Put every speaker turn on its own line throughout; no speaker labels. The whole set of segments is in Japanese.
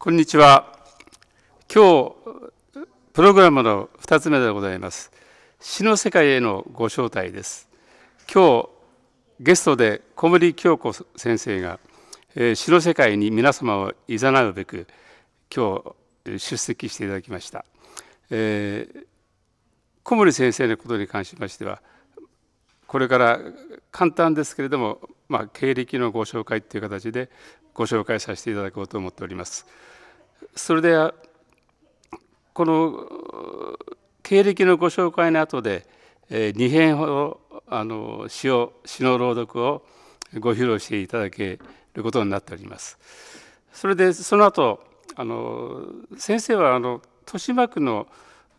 こんにちは。今日プログラムの2つ目でございます。詩の世界へのご招待です。今日ゲストで小森京子先生が、えー、詩の世界に皆様を誘ざなうべく今日出席していただきました。えー、小森先生のことに関しましてはこれから簡単ですけれども、まあ、経歴のご紹介という形でご紹介させていただこうと思っております。それでこの経歴のご紹介の後で、えー、2編ほどあの詩を詩の朗読をご披露していただけることになっております。それでその後あの先生はあの豊島区の、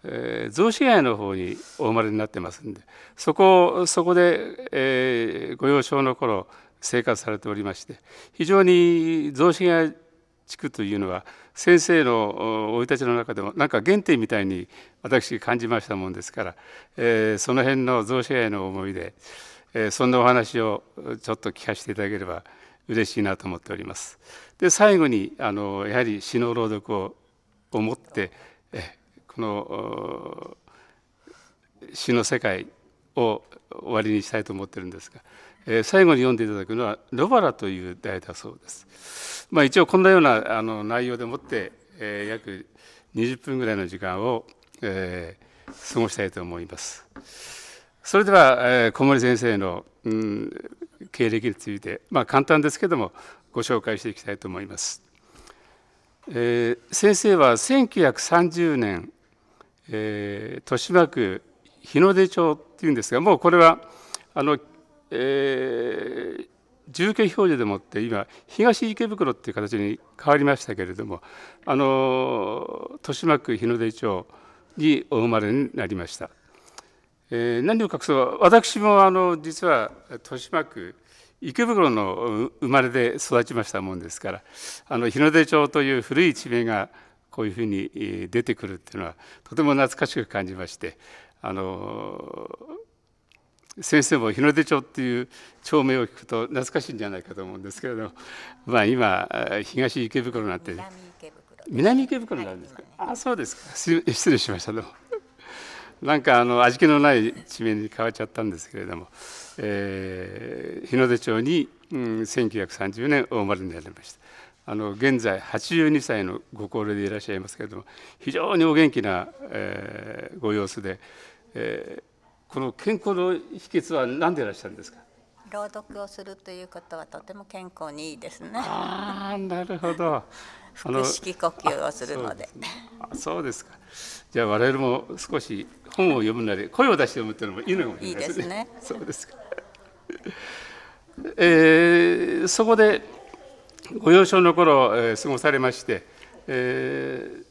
えー、雑司街の方にお生まれになってますんでそこそこで、えー、ご幼少の頃生活されておりまして非常に雑司街地区というのは先生の生い立ちの中でもなんか原点みたいに私感じましたもんですから、えー、その辺の雑司への思いで、えー、そんなお話をちょっと聞かせていただければ嬉しいなと思っております。で最後にあのやはり詩の朗読を思ってこの詩の世界を終わりにしたいと思ってるんですが。え最後に読んでいただくのは「ロバラ」という題だそうです。まあ、一応こんなようなあの内容でもって、え約20分ぐらいの時間を、え過ごしたいと思います。それでは、え小森先生の、うん、経歴について、まあ、簡単ですけどもご紹介していきたいと思います。えー、先生は1930年、えー、豊島区日の出町っていうんですがもうこれはあのえー、住居表示でもって今東池袋っていう形に変わりましたけれどもあの豊島区日の出町にお生まれになりました、えー、何を隠そう私もあの実は豊島区池袋の生まれで育ちましたもんですからあの日の出町という古い地名がこういうふうに出てくるっていうのはとても懐かしく感じましてあの先生も日の出町っていう町名を聞くと懐かしいんじゃないかと思うんですけれど、まあ、今東池袋なって南池袋なんですか、あそうですか失礼しましたどうも なんかあの味気のない地名に変わっちゃったんですけれども、えー、日の出町に、うん、1930年お生まれになりましたあの現在82歳のご高齢でいらっしゃいますけれども非常にお元気な、えー、ご様子で、えーこの健康の秘訣は何でいらっしゃるんですか
朗読をするということはとても健康にいいですね。
ああ、なるほど。腹式呼吸をするので。あそうですか。じゃあ我々も少し本を読むなり声を出して読むっていうのもいいのかもしれないですね。いいねそうですか。えー、そこでご幼少の頃、えー、過ごされまして、え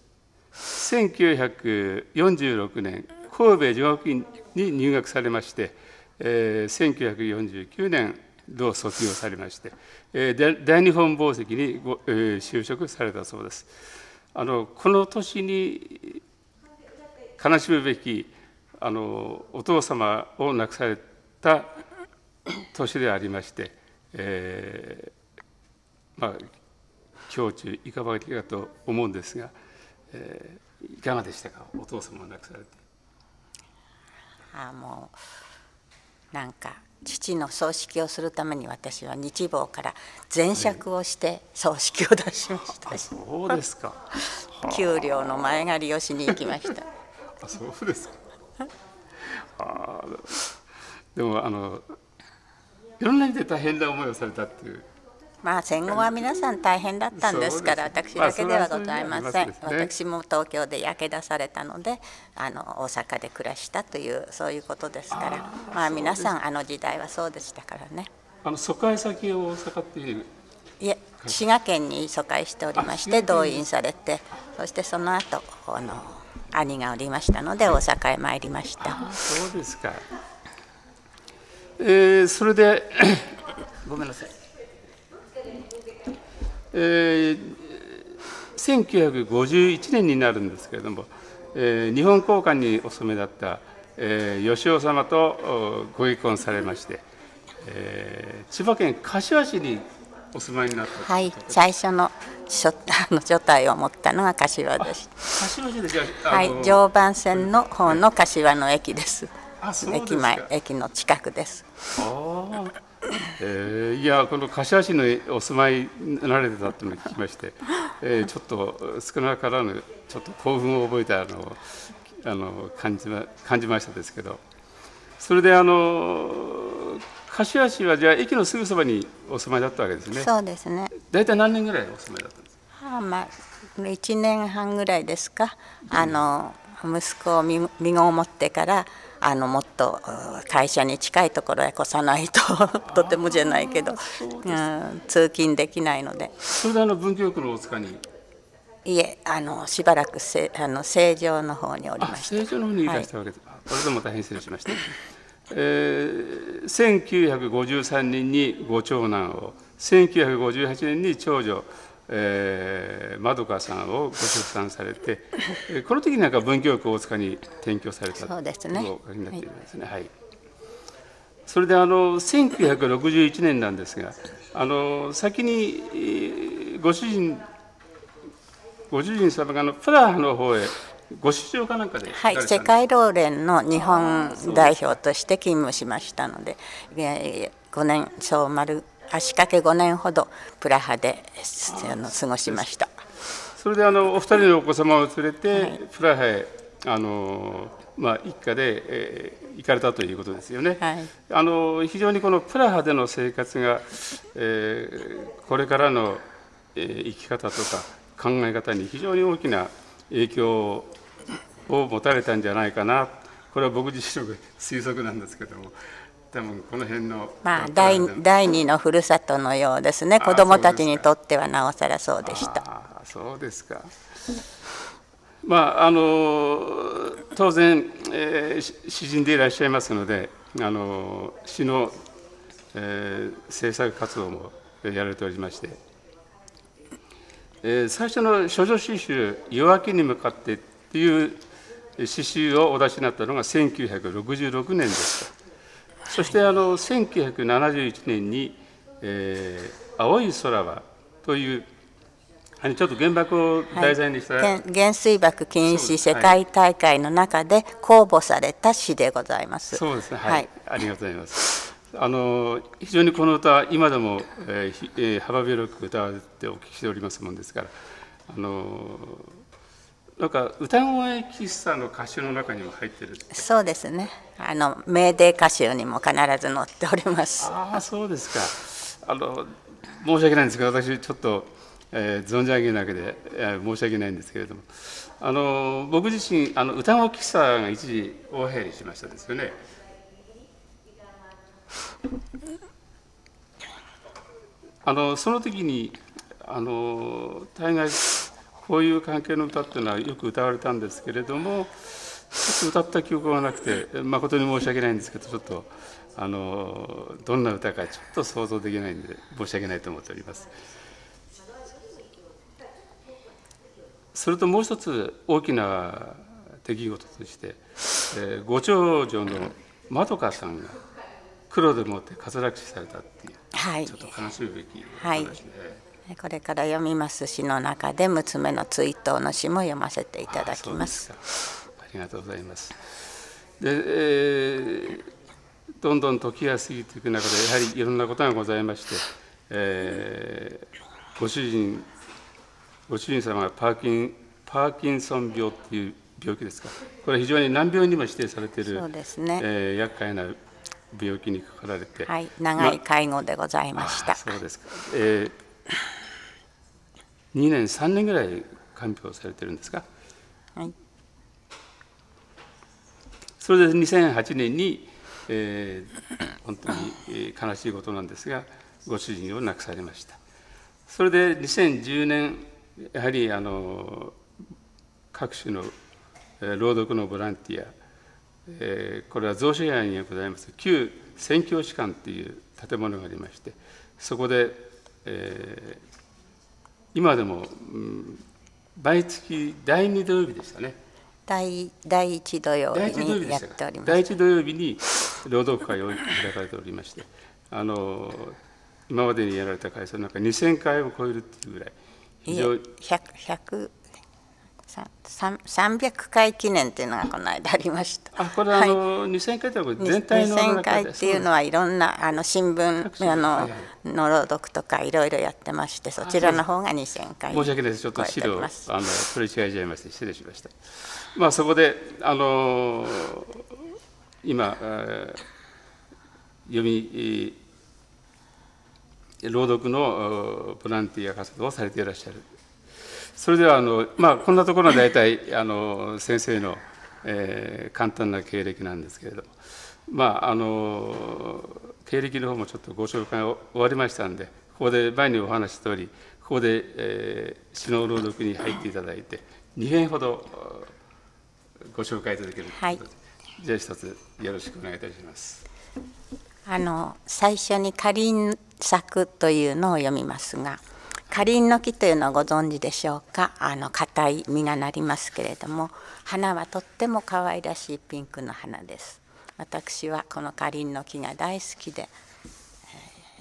ー、1946年神戸女学院に入学されまして、えー、1949年同卒業されまして、えー、大日本宝石にご、えー、就職されたそうです。あのこの年に悲しむべきあのお父様を亡くされた年でありまして、えー、まあ胸中いかばかりかと思うんですが、えー、いかがでしたかお父様を亡くされて。あも
うなんか父の葬式をするために私は日坊から前借をして葬式を出しました、はい、そうですか 給料の前借りをしに行きました あそうですか
あでもあのいろんな意味で大変な思いをされたっていう
まあ戦後は皆さん大変だったんですから、私だけではございません、私も東京で焼け出されたのであの大阪で暮らしたというそういうことですからまあ皆さんあの時代はそうでしたからね
あの疎開先を大阪っていういえ滋
賀県に疎開しておりまして動員されてそしてその後あの兄がおりましたので大阪へ参りました
そうですか、えー、それでごめんなさいえー、1951年になるんですけれども、えー、日本公館にお勤めだった、えー、吉尾様とご結婚されまして、えー、千葉県柏市にお住まいになった
はい最初の所あの所帯を持ったのが柏です。
柏市ですはい常
磐線の方の柏の駅です。駅前駅の近くです。
ああ。えー、いやこの柏市にお住まいになられてたっていうのを聞きまして、えー、ちょっと少なからぬちょっと興奮を覚えたのあの感じま感じましたですけどそれであの柏市はじゃあ駅のすぐそばにお住まいだったわけですねそうですね大体何年ぐらいお住まいだったんです
か、はあまあ、1年半ぐらいですか、うん、あの息子を身ごをってからあのもっと会社に近いところへ越さないと とてもじゃないけど、うん、通勤できないの
でそれであの文京区の大塚に
いえあのしばらくせあの成城の方におりました成城の方にいらした
わけです、はい、これでも大変失礼しました、えー、1953年にご長男を1958年に長女えー、まどさんをご出産されて この時なんか文京区大塚に転居されたそうですねお書きになっているすね、はい、はい、それであの1961年なんですがあの先にご主人ご主人様がのプラハの方へご出張かなんかではい、世界
労連の日本代表として勤務しましたので5年小丸足掛け5年ほどプラハで
あの過ごしましたそれであのお二人のお子様を連れて、プラハへあの、まあ、一家で、えー、行かれたということですよね、はい、あの非常にこのプラハでの生活が、えー、これからの、えー、生き方とか考え方に非常に大きな影響を持たれたんじゃないかなこれは僕自身の推測なんですけども多分この辺のまあ第
第二のふるさとのようですね子どもたちにとってはなおさらそうでした
あそうですかまああの当然、えー、詩人でいらっしゃいますのであの詩の、えー、制作活動もやられておりまして、えー、最初の諸女詩集「夜明けに向かって」っていう詩集をお出しになったのが1966年でした。そしてあの1971年に、えー「青い空は」というあのちょっと原爆を題材にした、はい、原
水爆禁止世界大会の中で公募された詩でございます。そうですね、はい、はい、
ありがとうございます。あの非常にこの歌今でも、えーえー、幅広く歌われてお聞きしておりますもんですからあのなんか歌声喫茶の歌詞の中にも入ってる
そうですねあの名で歌集にも必ず載っておりますあ
あそうですかあの申し訳ないんですけど、私ちょっと、えー、存じ上げなくて、えー、申し訳ないんですけれどもあの僕自身あの歌の喫茶が一時大流にりしましたですよね。あのその時にあの大概こういう関係の歌っていうのはよく歌われたんですけれども歌った記憶がなくて誠に申し訳ないんですけどちょっとあのどんな歌かちょっと想像できないんで申し訳ないと思っております。それともう一つ大きな出来事として、えー、ご長女のまどかさんが黒でもって滑落死されたっていう、はい、ちょっと悲しむべき話で、は
い、これから読みます詩の中で娘の追悼の詩も読ませていただきま
す。りがとうございます。で、えー、どんどん時が過ぎていく中で、やはりいろんなことがございまして、えー、ご主人、ご主人様がパーキンパーキンソン病っていう病気ですか、これ、非常に難病にも指定されている、そうですねえー、厄介な病気にかかられて、はい、長い介護でございました。まあ、そうですか、えー、2年、3年ぐらい看病されてるんですか。それで2008年に、えー、本当に悲しいことなんですがご主人を亡くされましたそれで2010年やはりあの各種の朗読のボランティア、えー、これは雑司屋にございます旧宣教師館という建物がありましてそこで、えー、今でも、うん、毎月第2土曜日でしたね
第第一土曜日にやっております第一
土曜日に労働会を開かれておりましてあの今までにやられた回数の中2000回を超えるっていうぐらい
非常に 100, 100 300回記念っていうのがこの間ありました。あこれあの、はい、2000回というのは全体の中回っていうのはいろんなあの新聞あの、の朗読とかいろいろやってましてそちらの方が2000
回申し訳ないですちょっと資料あの取り違えちゃいまして失礼しました。まあそこであの今、え読み朗読のボランティア活動をされていらっしゃる。それではあの、まあ、こんなところが大体あの先生の、えー、簡単な経歴なんですけれども、まあ、あの経歴の方もちょっとご紹介を終わりましたんでここで前にお話した通りここで、えー、朗読に入っていただいて2編ほどご紹介いただけるということで、はい、じゃあ一つよろしくお願いいたします。
あの最初に「かりん作」というのを読みますが。花輪の木というのはご存知でしょうかあの硬い実がなりますけれども花はとっても可愛らしいピンクの花です私はこの花輪の木が大好きで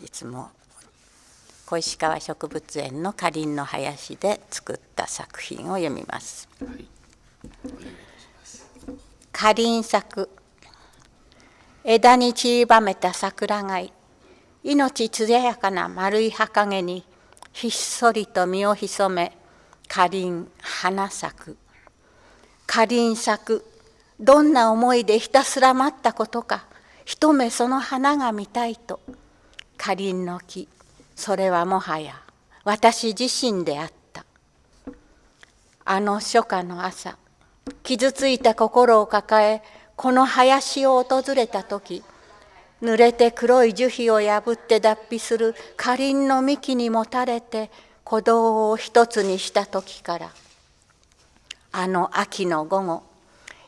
いつも小石川植物園の花輪の林で作った作品を読みます。花輪作枝に散りばめた桜貝命艶やかな丸い葉陰にひっそりと身を潜めかりん花咲くかりん咲くどんな思いでひたすら待ったことか一目その花が見たいとかりんの木それはもはや私自身であったあの初夏の朝傷ついた心を抱えこの林を訪れた時濡れて黒い樹皮を破って脱皮する花輪の幹にもたれて鼓動を一つにした時からあの秋の午後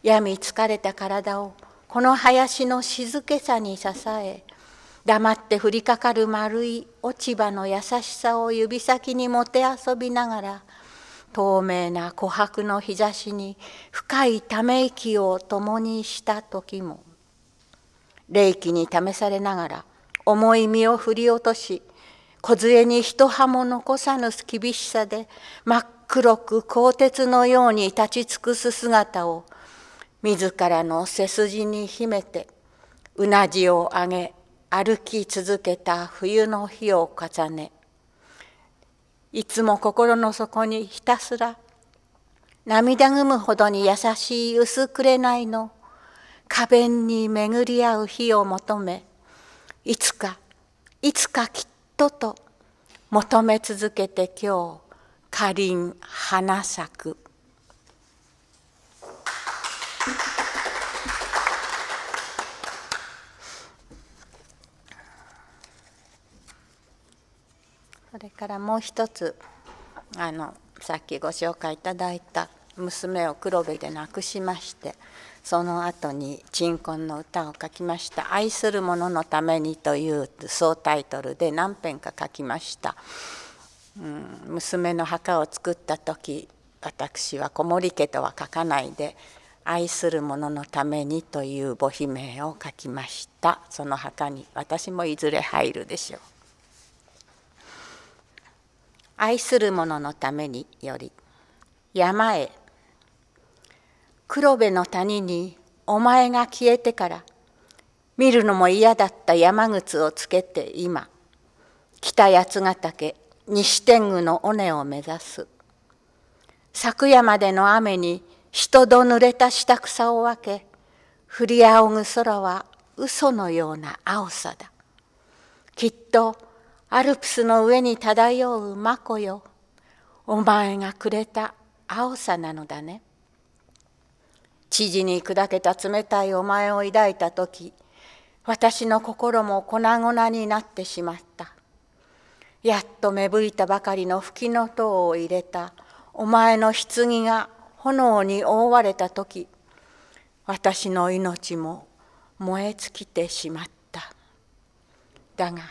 病み疲れた体をこの林の静けさに支え黙って降りかかる丸い落ち葉の優しさを指先にもてあそびながら透明な琥珀の日差しに深いため息を共にした時も霊気に試されながら重い身を振り落とし梢に一葉も残さぬ厳しさで真っ黒く鋼鉄のように立ち尽くす姿を自らの背筋に秘めてうなじを上げ歩き続けた冬の日を重ねいつも心の底にひたすら涙ぐむほどに優しい薄れないの花弁に巡り合う日を求めいつかいつかきっとと求め続けて今日花輪花咲くそれからもう一つあのさっきご紹介いただいた娘を黒部で亡くしましてその後に「鎮魂の歌」を書きました「愛する者のために」という総タイトルで何編か書きました。うん、娘の墓を作った時私は小森家とは書かないで「愛する者のために」という母姫を書きましたその墓に私もいずれ入るでしょう。愛する者のためにより山へ黒部の谷にお前が消えてから見るのも嫌だった山靴をつけて今北八ヶ岳西天狗の尾根を目指す昨夜までの雨に人と濡れた下草を分け降り仰ぐ空は嘘のような青さだきっとアルプスの上に漂う真子よお前がくれた青さなのだね知事に砕けた冷たいお前を抱いた時私の心も粉々になってしまったやっと芽吹いたばかりの吹きの塔を入れたお前の棺が炎に覆われた時私の命も燃え尽きてしまっただが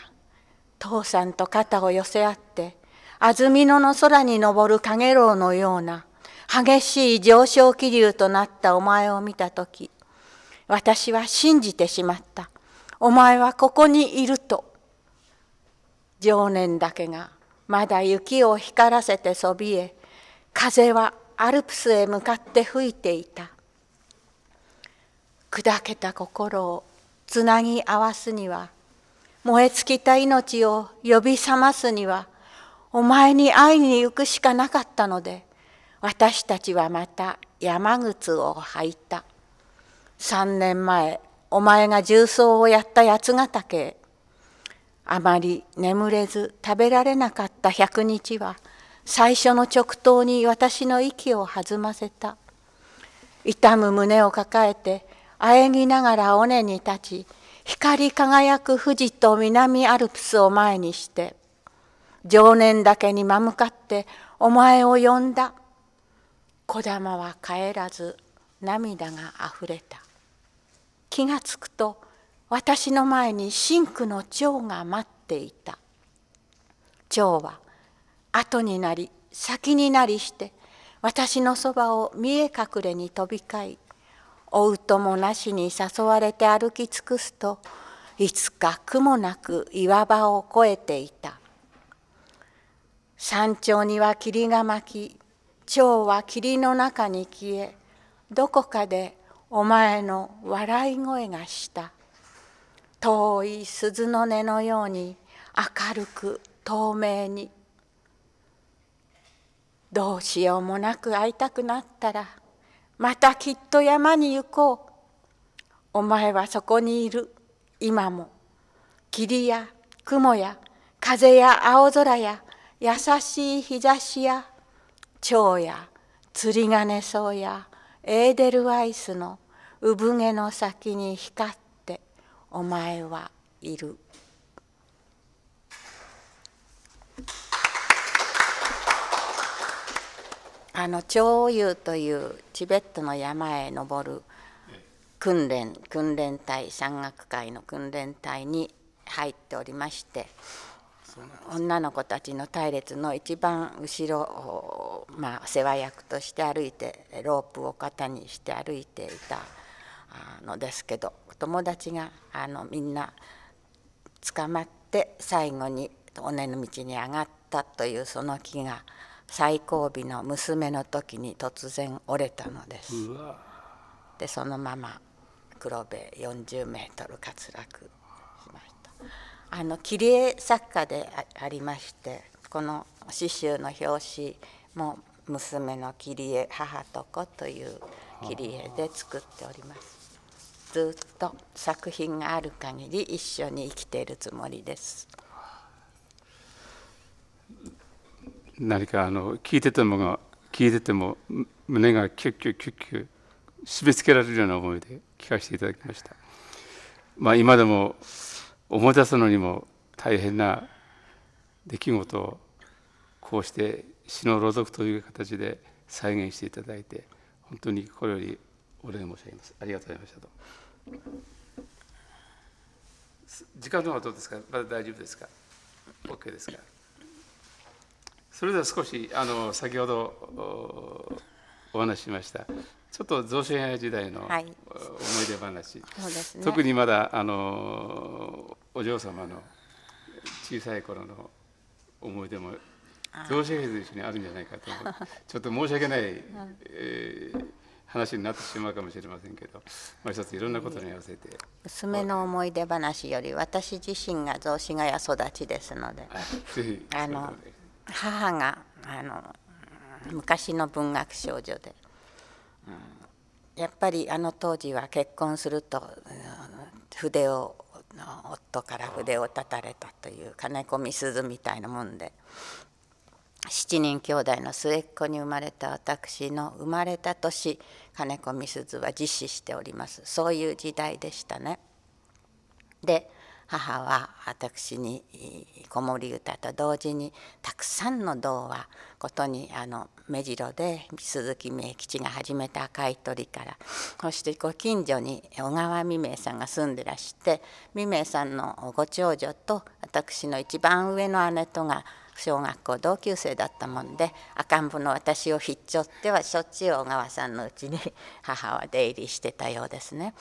父さんと肩を寄せ合って安曇野の空に昇る陽炎のような激しい上昇気流となったお前を見た時私は信じてしまったお前はここにいると常念だけがまだ雪を光らせてそびえ風はアルプスへ向かって吹いていた砕けた心をつなぎ合わすには燃え尽きた命を呼び覚ますにはお前に会いに行くしかなかったので私たちはまた山靴を履いた三年前お前が重曹をやった八ヶ岳へあまり眠れず食べられなかった百日は最初の直頭に私の息を弾ませた痛む胸を抱えてあえぎながら尾根に立ち光り輝く富士と南アルプスを前にして常年だけにまむかってお前を呼んだ小玉は帰らず涙があふれた気がつくと私の前に真紅の蝶が待っていた蝶は後になり先になりして私のそばを見え隠れに飛び交い追うともなしに誘われて歩き尽くすといつか苦もなく岩場を越えていた山頂には霧が巻き蝶は霧の中に消えどこかでお前の笑い声がした遠い鈴の音のように明るく透明にどうしようもなく会いたくなったらまたきっと山に行こうお前はそこにいる今も霧や雲や風や青空や優しい日差しや蝶や釣り鐘草やエーデルワイスの産毛の先に光ってお前はいる。あの長遊というチベットの山へ登る訓練訓練隊山岳会の訓練隊に入っておりまして女の子たちの隊列の一番後ろを、まあ、世話役として歩いてロープを肩にして歩いていたのですけど友達があのみんな捕まって最後に尾根の道に上がったというその木が最後尾の娘の時に突然折れたのです。でそのまま黒部40メートル滑落あの切り絵作家でありましてこの刺繍の表紙も娘の切り絵「母と子」という切り絵で作っております。ずっと作品がある限り一緒に生きているつもりです。
何かあの聞いてても聞いてても胸がキュッキュッキュッキュ締め付けられるような思いで聞かせていただきました。まあ、今でも思い出すのにも大変な出来事をこうして詩の朗読という形で再現していただいて本当に心よりお礼申し上げますありがとうございましたと時間の方はどうですかまだ大丈夫ですか OK ですかそれでは少しあの先ほどお話ししましたちょっと増殖時代の思い出話、はいね、特にまだあのお嬢様の小さい頃の思い出も増と一緒にあるんじゃないかと ちょっと申し訳ない、えー、話になってしまうかもしれませんけど、まあ、一ついろんなことに合わせて、
娘の思い出話より私自身が雑司ヶ谷育ちですのであの母があの昔の文学少女で。やっぱりあの当時は結婚すると筆を夫から筆を断たれたという金子みすずみたいなもんで7人兄弟の末っ子に生まれた私の生まれた年金子みすずは実施しておりますそういう時代でしたね。で母は私に子守歌と同時にたくさんの童話ことにあの目白で鈴木明吉が始めた赤い鳥からそしてご近所に小川未明さんが住んでらして未明さんのご長女と私の一番上の姉とが小学校同級生だったもんで赤ん坊の私をひっちょってはしょっちゅう小川さんのうちに母は出入りしてたようですね。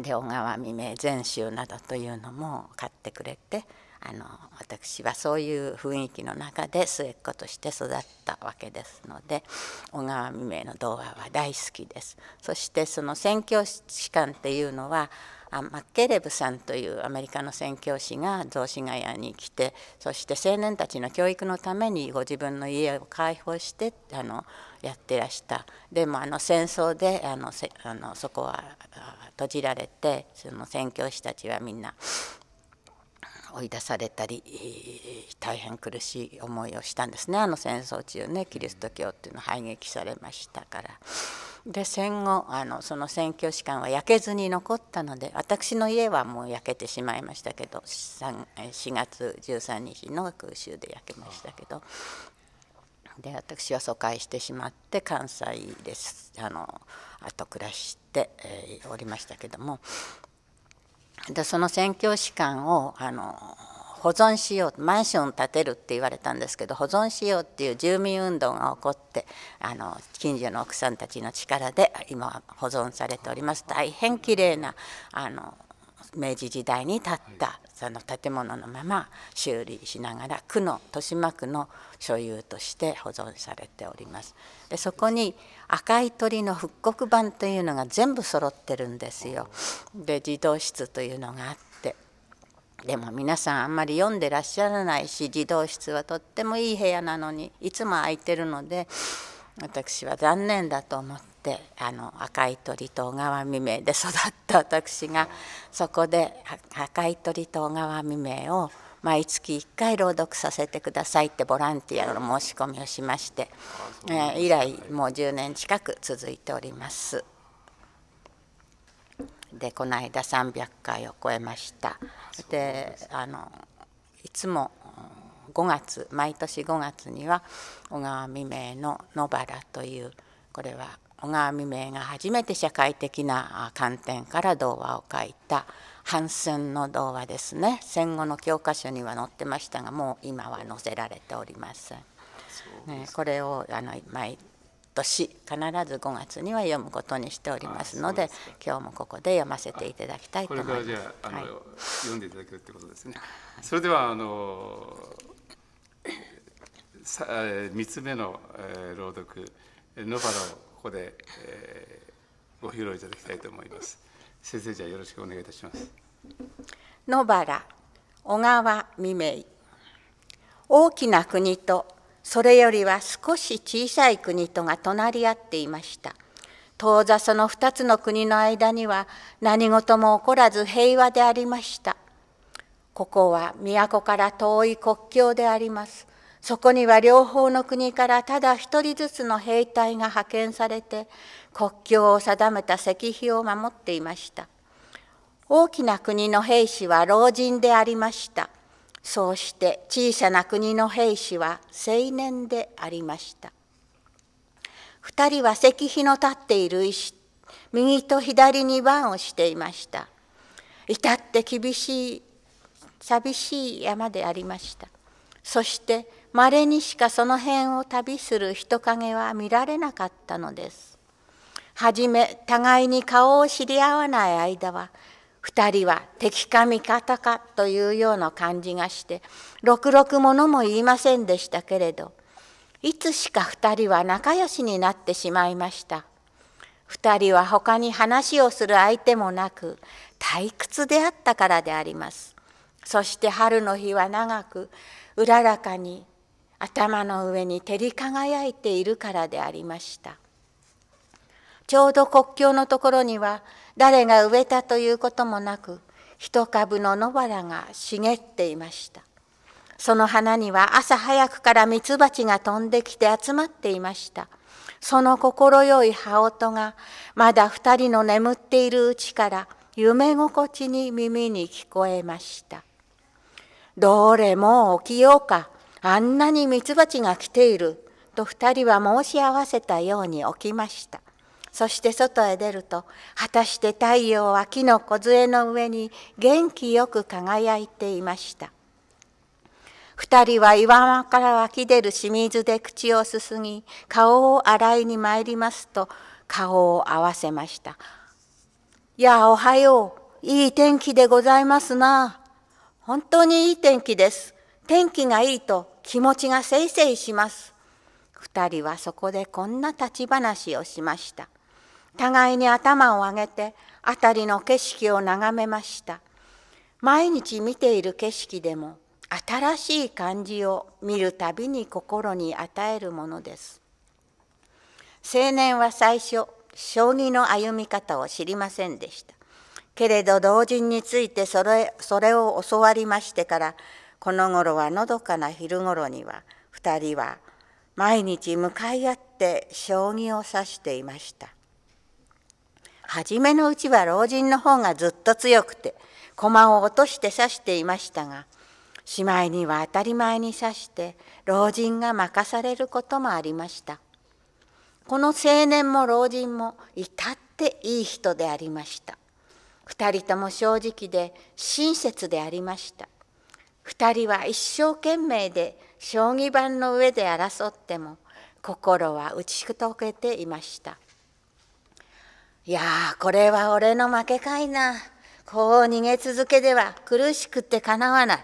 で小川未明全集などというのも買ってくれてあの私はそういう雰囲気の中で末っ子として育ったわけですので小川未明の童話は大好きです。そしてその宣教師官っていうのはあマッケレブさんというアメリカの宣教師が雑司ヶ谷に来てそして青年たちの教育のためにご自分の家を開放してあのやってらしたでもあの戦争であのあのそこは閉じられてその宣教師たちはみんな追い出されたり大変苦しい思いをしたんですねあの戦争中ねキリスト教っていうの排撃されましたから。で戦後あのその宣教師官は焼けずに残ったので私の家はもう焼けてしまいましたけど4月13日の空襲で焼けましたけどで私は疎開してしまって関西ですあのあと暮らして、えー、おりましたけどもでその宣教師官をあの保存しようマンション建てるって言われたんですけど保存しようっていう住民運動が起こってあの近所の奥さんたちの力で今保存されております大変きれいなあの明治時代に建ったその建物のまま修理しながら区の豊島区の所有として保存されておりますでそこに赤い鳥の復刻版というのが全部揃ってるんですよで児童室というのがあってでも皆さんあんまり読んでらっしゃらないし児童室はとってもいい部屋なのにいつも空いてるので私は残念だと思ってってあの赤い鳥と小川未明で育った私がそこで赤い鳥と小川未明を毎月1回朗読させてくださいってボランティアの申し込みをしまして、え以来もう10年近く続いております。でこの間300回を超えました。であのいつも5月毎年5月には小川未明の「野原というこれは小川未明が初めて社会的な観点から童話を書いた反戦の童話ですね戦後の教科書には載ってましたがもう今は載せられておりません。ね、これをあの毎年必ず5月には読むことにしておりますので今日もここで読ませていただきたいと思います。これからじゃあ、はい、
の、読んでいただけるってことですね。それではあのさ3つ目の、えー、朗読「ノファロー」。こで、えー、ご披露いただきたいと思います先生じゃよろしくお願いいたします
野原小川未明大きな国とそれよりは少し小さい国とが隣り合っていました当座その2つの国の間には何事も起こらず平和でありましたここは都から遠い国境でありますそこには両方の国からただ一人ずつの兵隊が派遣されて国境を定めた石碑を守っていました大きな国の兵士は老人でありましたそうして小さな国の兵士は青年でありました2人は石碑の立っている石右と左に番をしていました至って厳しい寂しい山でありましたそしてまれにしかその辺を旅する人影は見られなかったのです。はじめ互いに顔を知り合わない間は二人は敵か味方かというような感じがしてろくろくものも言いませんでしたけれどいつしか二人は仲良しになってしまいました。二人は他に話をする相手もなく退屈であったからであります。そして春の日は長くうららかに頭の上に照り輝いているからでありましたちょうど国境のところには誰が植えたということもなく一株の野原が茂っていましたその花には朝早くからミツバチが飛んできて集まっていましたその快い羽音がまだ二人の眠っているうちから夢心地に耳に聞こえました。どれも起きようか。あんなにミツバチが来ていると2人は申し合わせたように起きましたそして外へ出ると果たして太陽は木の梢の上に元気よく輝いていました2人は岩間から湧き出る清水で口をすすぎ顔を洗いに参りますと顔を合わせました「やあおはよういい天気でございますな本当にいい天気です天気がいいと気持ちがせいせいします。二人はそこでこんな立ち話をしました。互いに頭を上げて辺りの景色を眺めました。毎日見ている景色でも新しい感じを見るたびに心に与えるものです。青年は最初将棋の歩み方を知りませんでした。けれど同人についてそれそれを教わりましてからこの頃はのどかな昼頃には2人は毎日向かい合って将棋を指していました初めのうちは老人の方がずっと強くて駒を落として指していましたがしまいには当たり前に指して老人が任されることもありましたこの青年も老人も至っていい人でありました2人とも正直で親切でありました2人は一生懸命で将棋盤の上で争っても心は打ち解けていましたいやーこれは俺の負けかいなこう逃げ続けでは苦しくてかなわない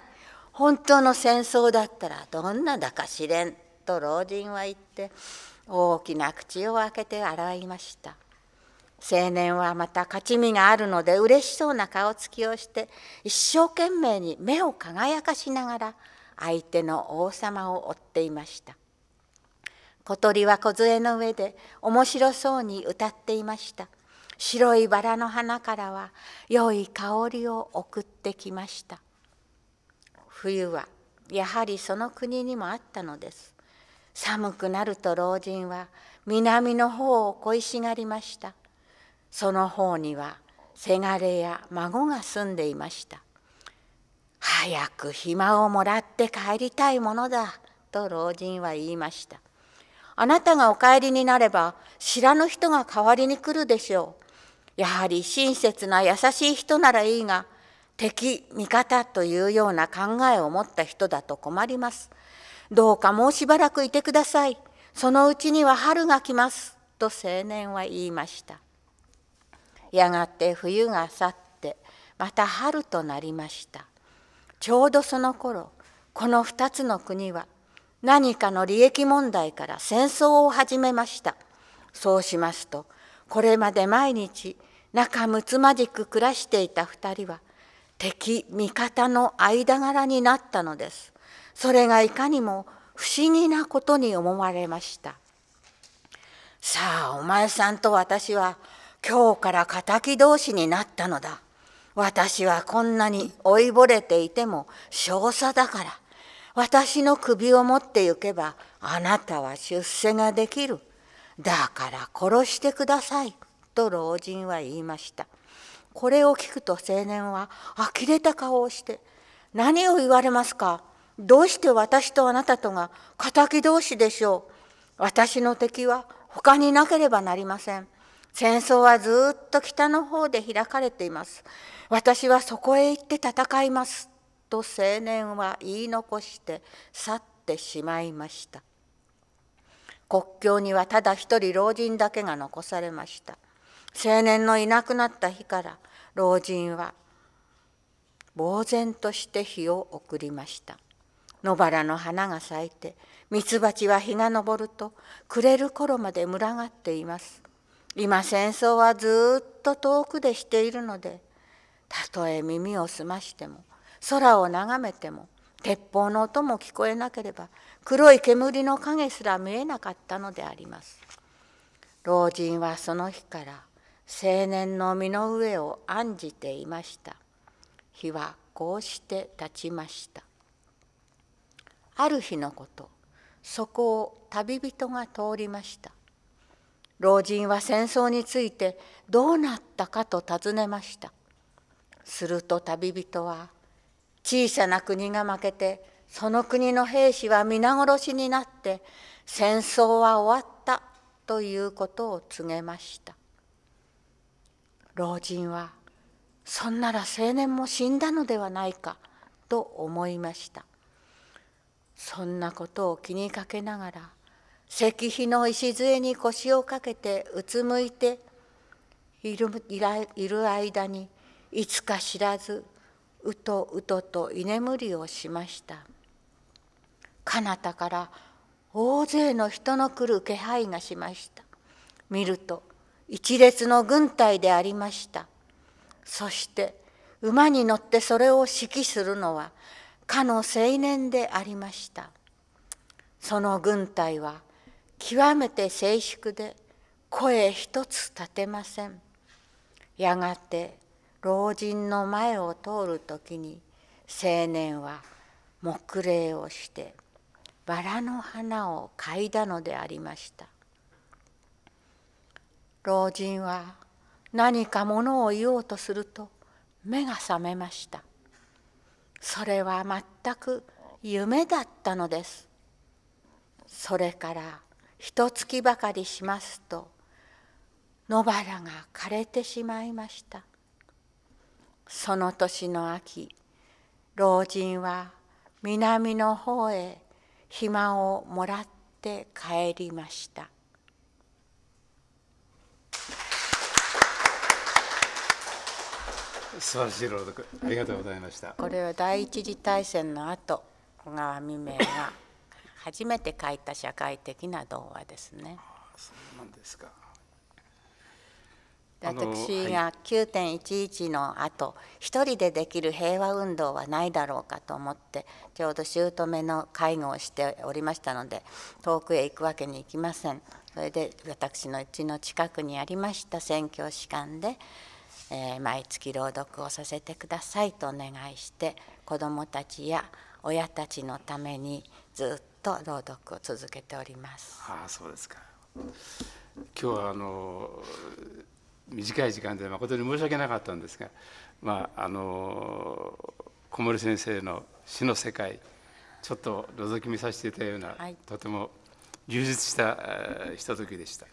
本当の戦争だったらどんなだか知れんと老人は言って大きな口を開けて洗いました青年はまた勝ち身があるので嬉しそうな顔つきをして一生懸命に目を輝かしながら相手の王様を追っていました小鳥は梢の上で面白そうに歌っていました白いバラの花からは良い香りを送ってきました冬はやはりその国にもあったのです寒くなると老人は南の方を恋しがりましたその方にはせがれや孫が住んでいました早く暇をもらって帰りたいものだと老人は言いましたあなたがお帰りになれば知らぬ人が代わりに来るでしょうやはり親切な優しい人ならいいが敵味方というような考えを持った人だと困りますどうかもうしばらくいてくださいそのうちには春が来ますと青年は言いましたやがて冬が去ってまた春となりましたちょうどその頃この2つの国は何かの利益問題から戦争を始めましたそうしますとこれまで毎日仲睦まじく暮らしていた2人は敵味方の間柄になったのですそれがいかにも不思議なことに思われましたさあお前さんと私は今日から敵同士になったのだ。私はこんなに老いぼれていても少佐だから、私の首を持って行けばあなたは出世ができる。だから殺してください。と老人は言いました。これを聞くと青年は呆れた顔をして、何を言われますかどうして私とあなたとが敵同士でしょう私の敵は他になければなりません。戦争はずっと北の方で開かれています。私はそこへ行って戦います。と青年は言い残して去ってしまいました。国境にはただ一人老人だけが残されました。青年のいなくなった日から老人は呆然として日を送りました。野原の花が咲いてミツバチは日が昇ると暮れる頃まで群がっています。今戦争はずっと遠くでしているのでたとえ耳を澄ましても空を眺めても鉄砲の音も聞こえなければ黒い煙の影すら見えなかったのであります。老人はその日から青年の身の上を案じていました。日はこうして立ちました。ある日のことそこを旅人が通りました。老人は戦争についてどうなったかと尋ねましたすると旅人は小さな国が負けてその国の兵士は皆殺しになって戦争は終わったということを告げました老人はそんなら青年も死んだのではないかと思いましたそんなことを気にかけながら石碑の礎に腰をかけてうつむいているいる間にいつか知らずうとうとと居眠りをしました彼方から大勢の人の来る気配がしました見ると一列の軍隊でありましたそして馬に乗ってそれを指揮するのはかの青年でありましたその軍隊は極めて静粛で声一つ立てませんやがて老人の前を通る時に青年は黙礼をしてバラの花を嗅いだのでありました老人は何かものを言おうとすると目が覚めましたそれは全く夢だったのですそれからひ一月ばかりしますと野原が枯れてしまいましたその年の秋老人は南の方へ暇をもらって帰りました
素晴らしい朗読ありがとうございましたこれ
は第一次大戦の後小川未明が初めて書いた社会的な童話ですね。
そうなんですか私が
9.11の後、はい、一人でできる平和運動はないだろうかと思ってちょうど姑の介護をしておりましたので遠くへ行くわけにいきませんそれで私の家の近くにありました宣教師官で、えー、毎月朗読をさせてくださいとお願いして子どもたちや親たちのためにずっと朗読を続けております。ああそうですか。今
日はあの短い時間で誠に申し訳なかったんですが、まああの小森先生の詩の世界ちょっと覗き見させていたような、はい、とても充実したひとときでした。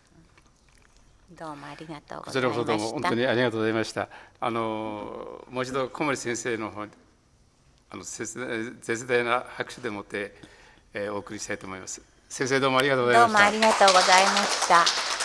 どうもありがとうこちらこそどうも本当にあり
がとうございました。あのもう一度小森先生の方あの絶大な拍手でもって。えお送りしたいと思います先生どうもありがとうございましたどう
もありがとうございました